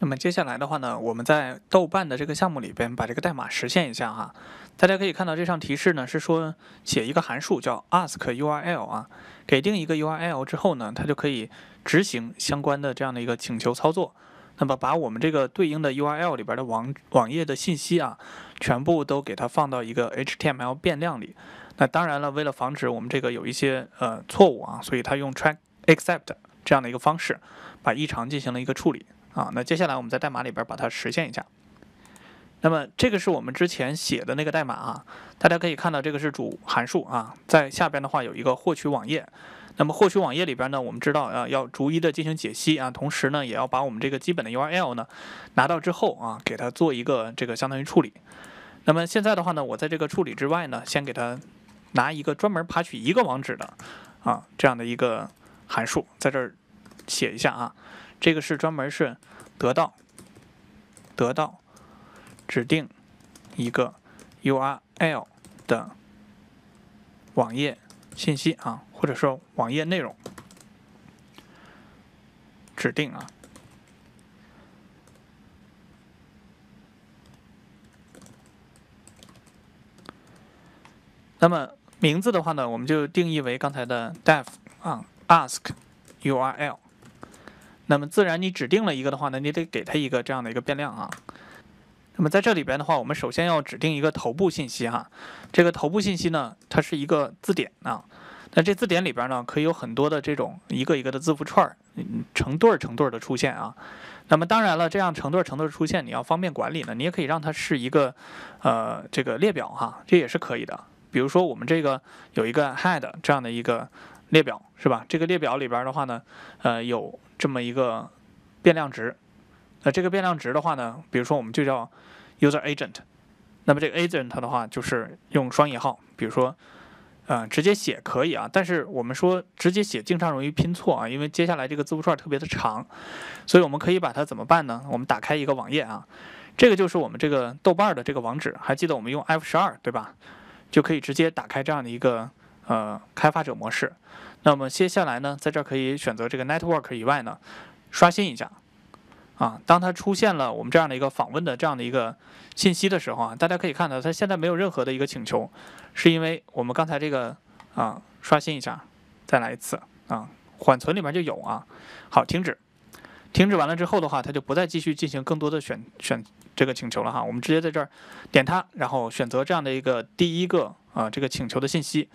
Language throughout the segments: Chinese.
那么接下来的话呢，我们在豆瓣的这个项目里边把这个代码实现一下哈。大家可以看到这上提示呢是说写一个函数叫 ask URL 啊，给定一个 URL 之后呢，它就可以执行相关的这样的一个请求操作。那么把我们这个对应的 URL 里边的网网页的信息啊，全部都给它放到一个 HTML 变量里。那当然了，为了防止我们这个有一些呃错误啊，所以它用 t r a c k except 这样的一个方式把异常进行了一个处理。啊，那接下来我们在代码里边把它实现一下。那么这个是我们之前写的那个代码啊，大家可以看到这个是主函数啊，在下边的话有一个获取网页。那么获取网页里边呢，我们知道啊要逐一的进行解析啊，同时呢也要把我们这个基本的 URL 呢拿到之后啊，给它做一个这个相当于处理。那么现在的话呢，我在这个处理之外呢，先给它拿一个专门爬取一个网址的啊这样的一个函数，在这儿写一下啊。这个是专门是得到得到指定一个 URL 的网页信息啊，或者说网页内容指定啊。那么名字的话呢，我们就定义为刚才的 def 啊，ask_url。那么自然，你指定了一个的话呢，你得给它一个这样的一个变量啊。那么在这里边的话，我们首先要指定一个头部信息哈。这个头部信息呢，它是一个字典啊。那这字典里边呢，可以有很多的这种一个一个的字符串，成对儿成对儿的出现啊。那么当然了，这样成对儿成对儿出现，你要方便管理呢，你也可以让它是一个呃这个列表哈，这也是可以的。比如说我们这个有一个 head 这样的一个列表是吧？这个列表里边的话呢，呃有。这么一个变量值，那这个变量值的话呢，比如说我们就叫 user agent，那么这个 agent 的话就是用双引号，比如说，呃，直接写可以啊，但是我们说直接写经常容易拼错啊，因为接下来这个字符串特别的长，所以我们可以把它怎么办呢？我们打开一个网页啊，这个就是我们这个豆瓣儿的这个网址，还记得我们用 F12 对吧？就可以直接打开这样的一个呃开发者模式。那么接下来呢，在这儿可以选择这个 network 以外呢，刷新一下，啊，当它出现了我们这样的一个访问的这样的一个信息的时候啊，大家可以看到它现在没有任何的一个请求，是因为我们刚才这个啊，刷新一下，再来一次啊，缓存里面就有啊，好，停止。停止完了之后的话，它就不再继续进行更多的选选这个请求了哈。我们直接在这儿点它，然后选择这样的一个第一个啊这个请求的信息，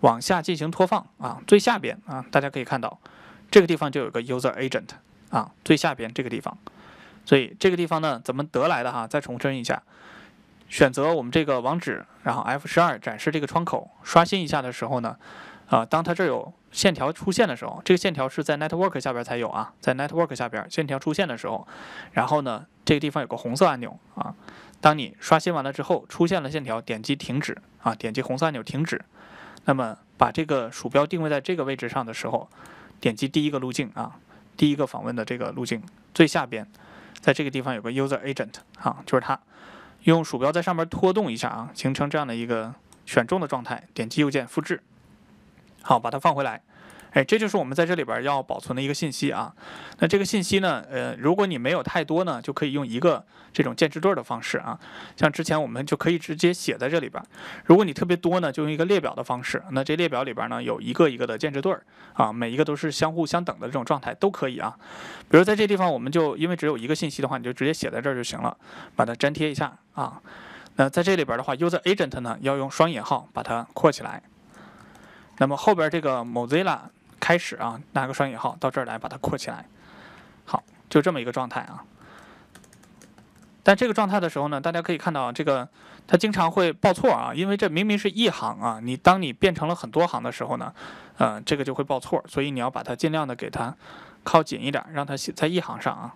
往下进行拖放啊。最下边啊，大家可以看到这个地方就有个 User Agent 啊，最下边这个地方。所以这个地方呢，怎么得来的哈？再重申一下，选择我们这个网址，然后 F12 展示这个窗口，刷新一下的时候呢，啊，当它这有。线条出现的时候，这个线条是在 network 下边才有啊，在 network 下边，线条出现的时候，然后呢，这个地方有个红色按钮啊。当你刷新完了之后，出现了线条，点击停止啊，点击红色按钮停止。那么把这个鼠标定位在这个位置上的时候，点击第一个路径啊，第一个访问的这个路径最下边，在这个地方有个 user agent 啊，就是它。用鼠标在上面拖动一下啊，形成这样的一个选中的状态，点击右键复制。好，把它放回来。哎，这就是我们在这里边要保存的一个信息啊。那这个信息呢，呃，如果你没有太多呢，就可以用一个这种键值对的方式啊。像之前我们就可以直接写在这里边。如果你特别多呢，就用一个列表的方式。那这列表里边呢，有一个一个的键值对儿啊，每一个都是相互相等的这种状态都可以啊。比如在这地方，我们就因为只有一个信息的话，你就直接写在这儿就行了，把它粘贴一下啊。那在这里边的话，user agent 呢，要用双引号把它括起来。那么后边这个 Mozilla 开始啊，拿个双引号到这儿来把它括起来，好，就这么一个状态啊。但这个状态的时候呢，大家可以看到这个它经常会报错啊，因为这明明是一行啊。你当你变成了很多行的时候呢，呃，这个就会报错，所以你要把它尽量的给它靠紧一点，让它写在一行上啊。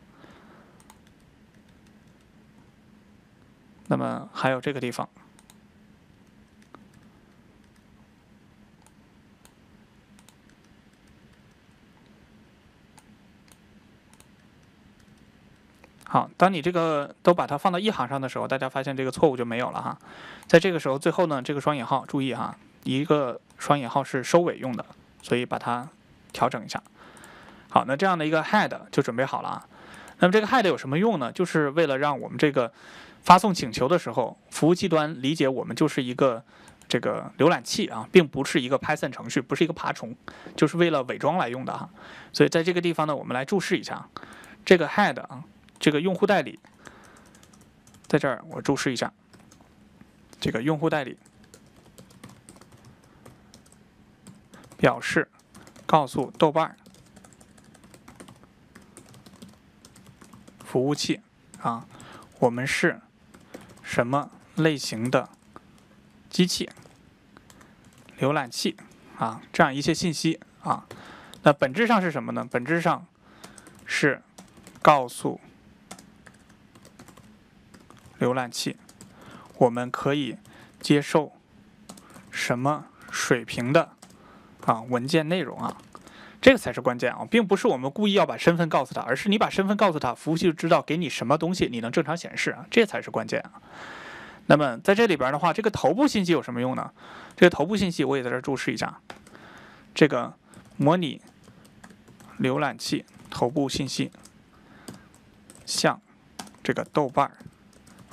那么还有这个地方。好，当你这个都把它放到一行上的时候，大家发现这个错误就没有了哈。在这个时候最后呢，这个双引号注意哈，一个双引号是收尾用的，所以把它调整一下。好，那这样的一个 head 就准备好了啊。那么这个 head 有什么用呢？就是为了让我们这个发送请求的时候，服务器端理解我们就是一个这个浏览器啊，并不是一个 Python 程序，不是一个爬虫，就是为了伪装来用的哈。所以在这个地方呢，我们来注释一下这个 head 啊。这个用户代理，在这儿我注释一下。这个用户代理表示告诉豆瓣儿服务器啊，我们是什么类型的机器、浏览器啊，这样一些信息啊。那本质上是什么呢？本质上是告诉浏览器，我们可以接受什么水平的啊文件内容啊？这个才是关键啊，并不是我们故意要把身份告诉他，而是你把身份告诉他，服务器就知道给你什么东西，你能正常显示啊，这才是关键啊。那么在这里边的话，这个头部信息有什么用呢？这个头部信息我也在这注释一下。这个模拟浏览器头部信息，向这个豆瓣儿。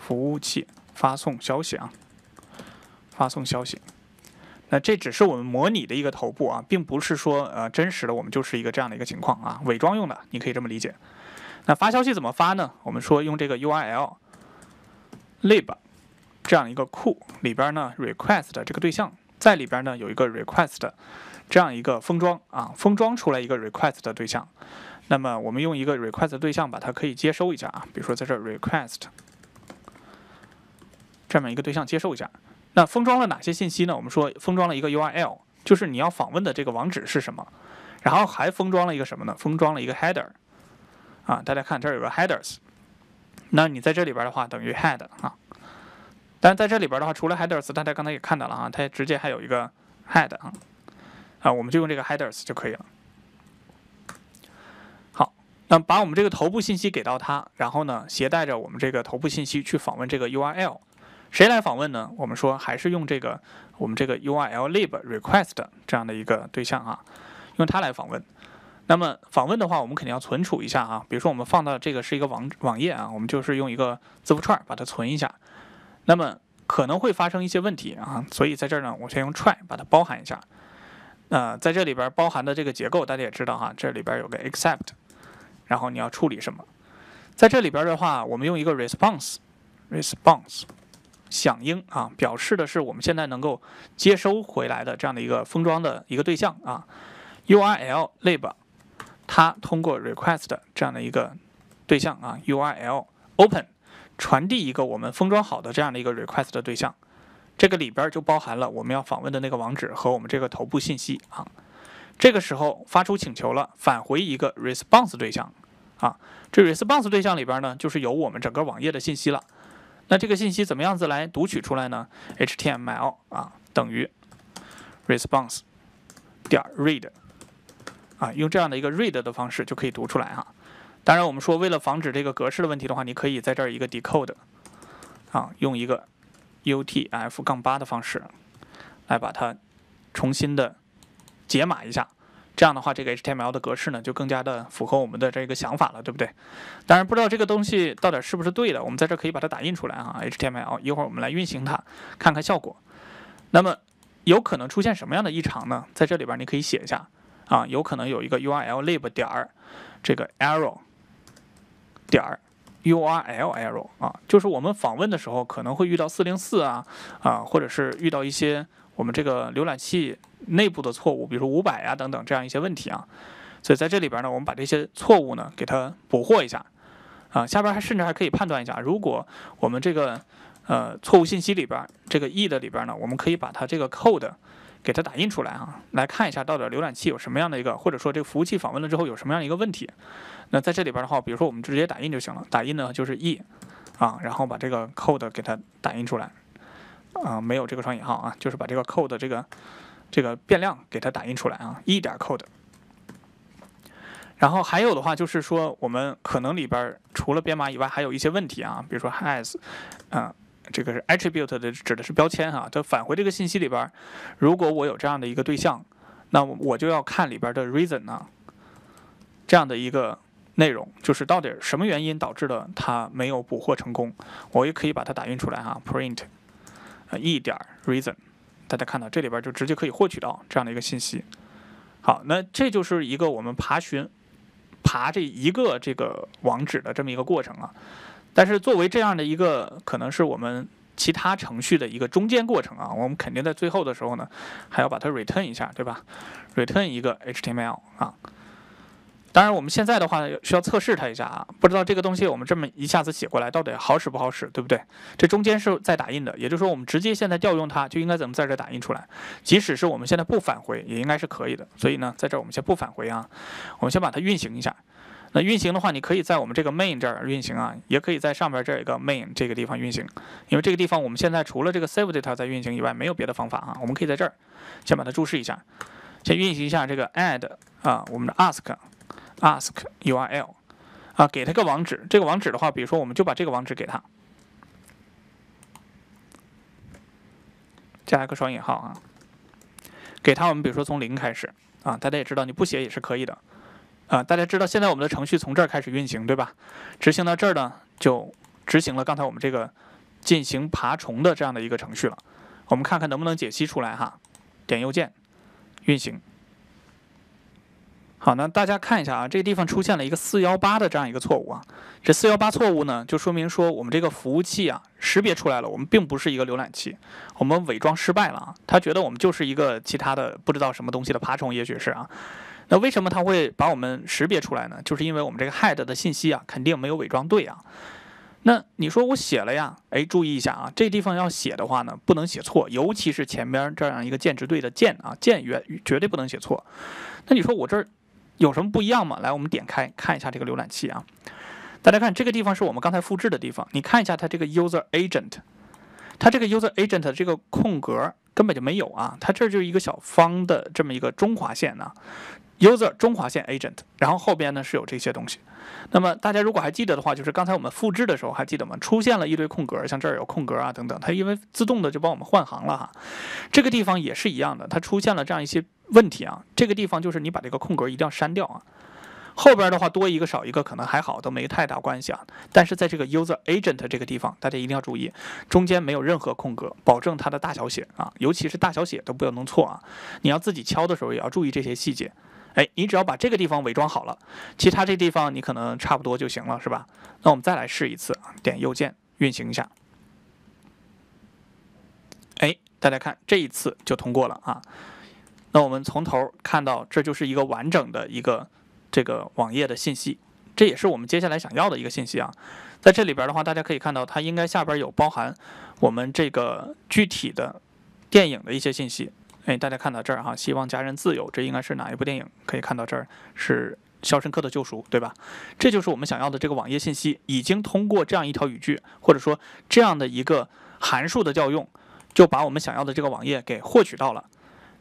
服务器发送消息啊，发送消息。那这只是我们模拟的一个头部啊，并不是说呃真实的我们就是一个这样的一个情况啊，伪装用的，你可以这么理解。那发消息怎么发呢？我们说用这个 URL lib 这样一个库里边呢，request 这个对象在里边呢有一个 request 这样一个封装啊，封装出来一个 request 的对象。那么我们用一个 request 对象把它可以接收一下啊，比如说在这 request。上面一个对象接受一下，那封装了哪些信息呢？我们说封装了一个 URL，就是你要访问的这个网址是什么，然后还封装了一个什么呢？封装了一个 h e a d e r 啊，大家看这儿有个 headers，那你在这里边的话等于 head 啊，但在这里边的话除了 headers，大家刚才也看到了啊，它直接还有一个 head 啊，啊，我们就用这个 headers 就可以了。好，那把我们这个头部信息给到它，然后呢，携带着我们这个头部信息去访问这个 URL。谁来访问呢？我们说还是用这个我们这个 U r L lib request 这样的一个对象啊，用它来访问。那么访问的话，我们肯定要存储一下啊。比如说我们放到这个是一个网网页啊，我们就是用一个字符串把它存一下。那么可能会发生一些问题啊，所以在这儿呢，我先用 try 把它包含一下。呃，在这里边包含的这个结构大家也知道哈，这里边有个 except，然后你要处理什么？在这里边的话，我们用一个 response response。响应啊，表示的是我们现在能够接收回来的这样的一个封装的一个对象啊。U r L lab，它通过 request 这样的一个对象啊，U r L open 传递一个我们封装好的这样的一个 request 的对象，这个里边就包含了我们要访问的那个网址和我们这个头部信息啊。这个时候发出请求了，返回一个 response 对象啊，这 response 对象里边呢，就是有我们整个网页的信息了。那这个信息怎么样子来读取出来呢？HTML 啊等于 response 点 read 啊，用这样的一个 read 的方式就可以读出来哈。当然，我们说为了防止这个格式的问题的话，你可以在这儿一个 decode 啊，用一个 UTF-8 的方式来把它重新的解码一下。这样的话，这个 HTML 的格式呢，就更加的符合我们的这个想法了，对不对？当然，不知道这个东西到底是不是对的，我们在这可以把它打印出来啊，HTML。一会儿我们来运行它，看看效果。那么，有可能出现什么样的异常呢？在这里边你可以写一下啊，有可能有一个 URL lib 点儿这个 error 点儿 URL error 啊，就是我们访问的时候可能会遇到404啊啊，或者是遇到一些。我们这个浏览器内部的错误，比如说五百呀等等这样一些问题啊，所以在这里边呢，我们把这些错误呢给它捕获一下啊，下边还甚至还可以判断一下，如果我们这个呃错误信息里边这个 E 的里边呢，我们可以把它这个 code 给它打印出来啊，来看一下到底浏览器有什么样的一个，或者说这个服务器访问了之后有什么样一个问题。那在这里边的话，比如说我们直接打印就行了，打印呢就是 E 啊，然后把这个 code 给它打印出来。啊，没有这个双引号啊，就是把这个 code 的这个这个变量给它打印出来啊，一点 code。然后还有的话就是说，我们可能里边除了编码以外，还有一些问题啊，比如说 has，啊，这个是 attribute 的，指的是标签哈。它返回这个信息里边，如果我有这样的一个对象，那我就要看里边的 reason 呢？这样的一个内容，就是到底什么原因导致了它没有捕获成功，我也可以把它打印出来哈，print。一点 reason，大家看到这里边就直接可以获取到这样的一个信息。好，那这就是一个我们爬寻爬这一个这个网址的这么一个过程啊。但是作为这样的一个可能是我们其他程序的一个中间过程啊，我们肯定在最后的时候呢，还要把它 return 一下，对吧？return 一个 HTML 啊。当然，我们现在的话呢，需要测试它一下啊。不知道这个东西我们这么一下子写过来到底好使不好使，对不对？这中间是在打印的，也就是说，我们直接现在调用它，就应该怎么在这打印出来。即使是我们现在不返回，也应该是可以的。所以呢，在这儿我们先不返回啊，我们先把它运行一下。那运行的话，你可以在我们这个 main 这儿运行啊，也可以在上边儿这一个 main 这个地方运行。因为这个地方我们现在除了这个 save data 在运行以外，没有别的方法啊。我们可以在这儿先把它注释一下，先运行一下这个 add 啊，我们的 ask。ask URL，啊，给他个网址。这个网址的话，比如说我们就把这个网址给他，加一个双引号啊。给他，我们比如说从零开始啊。大家也知道，你不写也是可以的啊。大家知道，现在我们的程序从这儿开始运行，对吧？执行到这儿呢，就执行了刚才我们这个进行爬虫的这样的一个程序了。我们看看能不能解析出来哈。点右键运行。好，那大家看一下啊，这个地方出现了一个四幺八的这样一个错误啊。这四幺八错误呢，就说明说我们这个服务器啊，识别出来了，我们并不是一个浏览器，我们伪装失败了啊。他觉得我们就是一个其他的不知道什么东西的爬虫，也许是啊。那为什么他会把我们识别出来呢？就是因为我们这个 head 的信息啊，肯定没有伪装对啊。那你说我写了呀，哎，注意一下啊，这地方要写的话呢，不能写错，尤其是前边这样一个建制队的建啊，建元绝对不能写错。那你说我这儿。有什么不一样吗？来，我们点开看一下这个浏览器啊。大家看这个地方是我们刚才复制的地方，你看一下它这个 user agent，它这个 user agent 这个空格根本就没有啊，它这就是一个小方的这么一个中划线呢。user 中划线 agent，然后后边呢是有这些东西。那么大家如果还记得的话，就是刚才我们复制的时候还记得吗？出现了一堆空格，像这儿有空格啊等等，它因为自动的就帮我们换行了哈。这个地方也是一样的，它出现了这样一些问题啊。这个地方就是你把这个空格一定要删掉啊。后边的话多一个少一个可能还好，都没太大关系啊。但是在这个 user agent 这个地方，大家一定要注意，中间没有任何空格，保证它的大小写啊，尤其是大小写都不要弄错啊。你要自己敲的时候也要注意这些细节。哎，你只要把这个地方伪装好了，其他这地方你可能差不多就行了，是吧？那我们再来试一次，点右键运行一下。哎，大家看，这一次就通过了啊。那我们从头看到，这就是一个完整的一个这个网页的信息，这也是我们接下来想要的一个信息啊。在这里边的话，大家可以看到，它应该下边有包含我们这个具体的电影的一些信息。哎，大家看到这儿哈，希望家人自由，这应该是哪一部电影？可以看到这儿是《肖申克的救赎》，对吧？这就是我们想要的这个网页信息，已经通过这样一条语句，或者说这样的一个函数的调用，就把我们想要的这个网页给获取到了。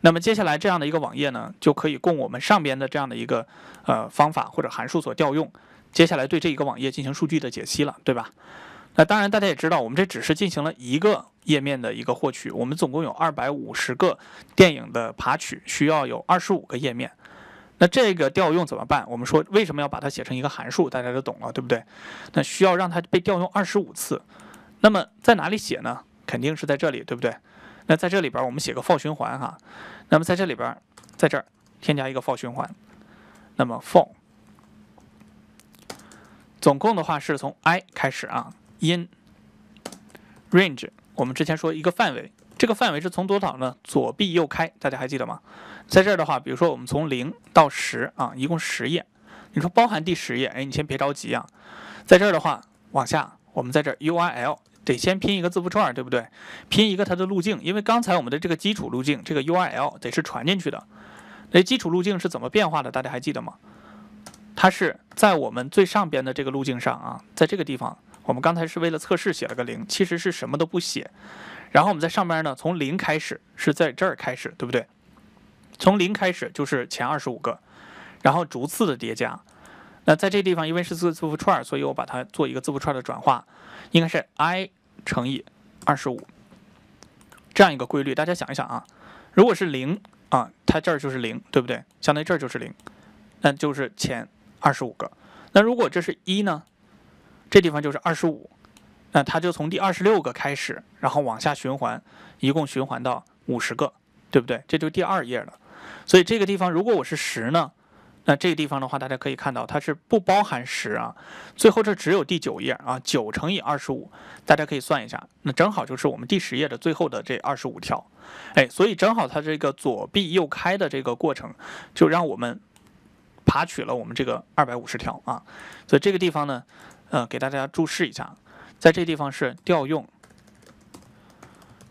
那么接下来这样的一个网页呢，就可以供我们上边的这样的一个呃方法或者函数所调用，接下来对这一个网页进行数据的解析了，对吧？那当然，大家也知道，我们这只是进行了一个页面的一个获取，我们总共有二百五十个电影的爬取，需要有二十五个页面。那这个调用怎么办？我们说为什么要把它写成一个函数，大家都懂了，对不对？那需要让它被调用二十五次。那么在哪里写呢？肯定是在这里，对不对？那在这里边我们写个 for 循环哈。那么在这里边，在这儿添加一个 for 循环。那么 for 总共的话是从 i 开始啊。In range，我们之前说一个范围，这个范围是从多少呢？左闭右开，大家还记得吗？在这儿的话，比如说我们从零到十啊，一共十页，你说包含第十页，哎，你先别着急啊。在这儿的话，往下，我们在这儿 URL 得先拼一个字符串，对不对？拼一个它的路径，因为刚才我们的这个基础路径，这个 URL 得是传进去的。那基础路径是怎么变化的？大家还记得吗？它是在我们最上边的这个路径上啊，在这个地方。我们刚才是为了测试写了个零，其实是什么都不写。然后我们在上边呢，从零开始是在这儿开始，对不对？从零开始就是前二十五个，然后逐次的叠加。那在这地方因为是字字符串儿，所以我把它做一个字符串的转化，应该是 i 乘以二十五这样一个规律。大家想一想啊，如果是零啊，它这儿就是零，对不对？相当于这儿就是零，那就是前二十五个。那如果这是一呢？这地方就是二十五，那它就从第二十六个开始，然后往下循环，一共循环到五十个，对不对？这就第二页了。所以这个地方，如果我是十呢，那这个地方的话，大家可以看到它是不包含十啊。最后这只有第九页啊，九乘以二十五，大家可以算一下，那正好就是我们第十页的最后的这二十五条。哎，所以正好它这个左闭右开的这个过程，就让我们爬取了我们这个二百五十条啊。所以这个地方呢。呃，给大家注释一下，在这地方是调用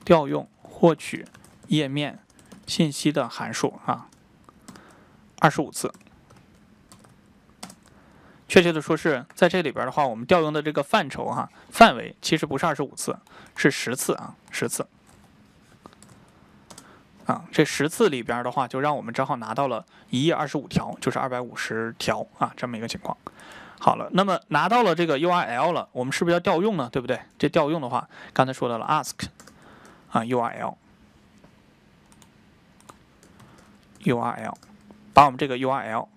调用获取页面信息的函数啊，二十五次。确切的说是在这里边的话，我们调用的这个范畴哈范围其实不是二十五次，是十次啊，十次。啊，这十次里边的话，就让我们正好拿到了一页二十五条，就是二百五十条啊，这么一个情况。好了，那么拿到了这个 URL 了，我们是不是要调用呢？对不对？这调用的话，刚才说到了 ask 啊，URL，URL，把我们这个 URL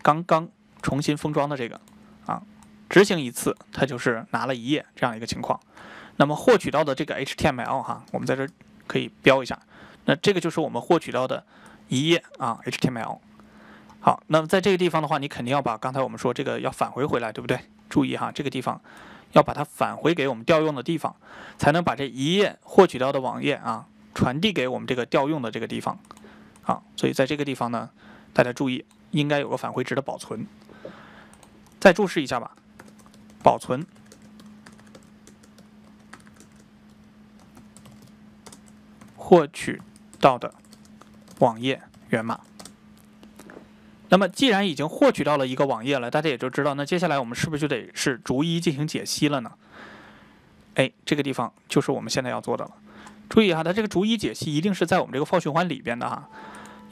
刚刚重新封装的这个啊，执行一次，它就是拿了一页这样一个情况。那么获取到的这个 HTML 哈，我们在这可以标一下，那这个就是我们获取到的一页啊 HTML。好，那么在这个地方的话，你肯定要把刚才我们说这个要返回回来，对不对？注意哈，这个地方要把它返回给我们调用的地方，才能把这一页获取到的网页啊传递给我们这个调用的这个地方啊。所以在这个地方呢，大家注意应该有个返回值的保存。再注释一下吧，保存获取到的网页源码。那么既然已经获取到了一个网页了，大家也就知道，那接下来我们是不是就得是逐一进行解析了呢？哎，这个地方就是我们现在要做的了。注意哈，它这个逐一解析一定是在我们这个 for 循环里边的哈，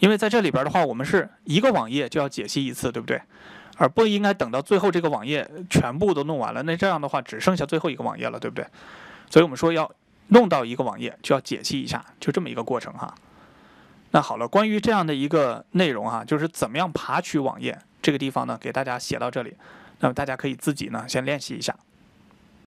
因为在这里边的话，我们是一个网页就要解析一次，对不对？而不应该等到最后这个网页全部都弄完了，那这样的话只剩下最后一个网页了，对不对？所以我们说要弄到一个网页就要解析一下，就这么一个过程哈。那好了，关于这样的一个内容哈，就是怎么样爬取网页这个地方呢，给大家写到这里。那么大家可以自己呢先练习一下。